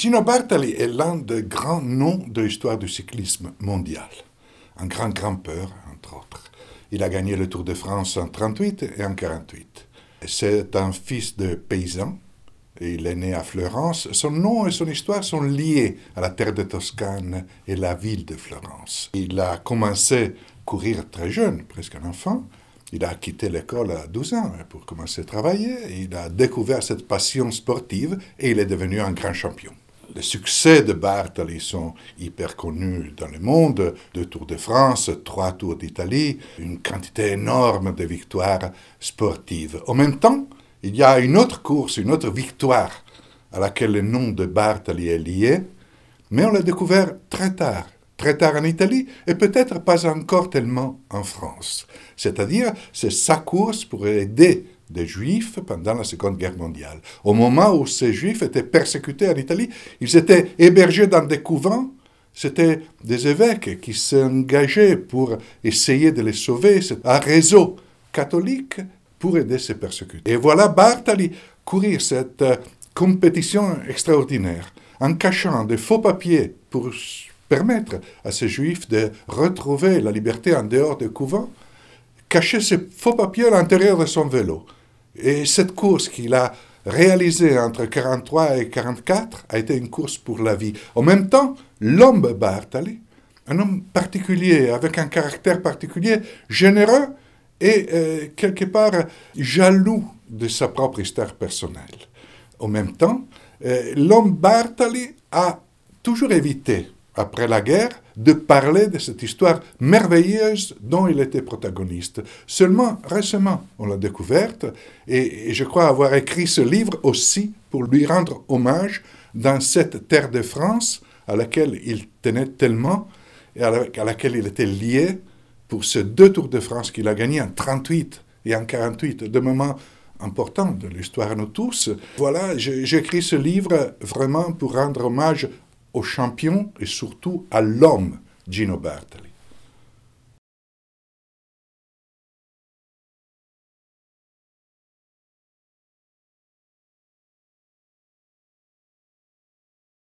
Gino Bartali est l'un des grands noms de l'histoire du cyclisme mondial. Un grand grimpeur, entre autres. Il a gagné le Tour de France en 1938 et en 1948. C'est un fils de paysan. Il est né à Florence. Son nom et son histoire sont liés à la terre de Toscane et la ville de Florence. Il a commencé à courir très jeune, presque un enfant. Il a quitté l'école à 12 ans pour commencer à travailler. Il a découvert cette passion sportive et il est devenu un grand champion les succès de Bartali sont hyper connus dans le monde. Deux Tours de France, trois Tours d'Italie, une quantité énorme de victoires sportives. En même temps, il y a une autre course, une autre victoire à laquelle le nom de Bartali est lié, mais on l'a découvert très tard. Très tard en Italie et peut-être pas encore tellement en France. C'est-à-dire, c'est sa course pour aider des Juifs pendant la Seconde Guerre mondiale. Au moment où ces Juifs étaient persécutés en Italie, ils étaient hébergés dans des couvents. C'étaient des évêques qui s'engageaient pour essayer de les sauver. C'est un réseau catholique pour aider ces persécutés. Et voilà Bartali courir cette euh, compétition extraordinaire en cachant des faux papiers pour permettre à ces Juifs de retrouver la liberté en dehors des couvents, cacher ces faux papiers à l'intérieur de son vélo. Et cette course qu'il a réalisée entre 43 et 44 a été une course pour la vie. En même temps, l'homme Bartali, un homme particulier, avec un caractère particulier, généreux et euh, quelque part jaloux de sa propre histoire personnelle. En même temps, euh, l'homme Bartali a toujours évité après la guerre, de parler de cette histoire merveilleuse dont il était protagoniste. Seulement, récemment, on l'a découverte, et, je crois avoir écrit ce livre aussi pour lui rendre hommage dans cette terre de France à laquelle il tenait tellement et à, laquelle il était lié pour ces deux Tours de France qu'il a gagnés en 38 et en 48, deux moments importants de l'histoire à nous tous. Voilà, j'écris ce livre vraiment pour rendre hommage au champion et surtout à l'homme Gino Bertoli.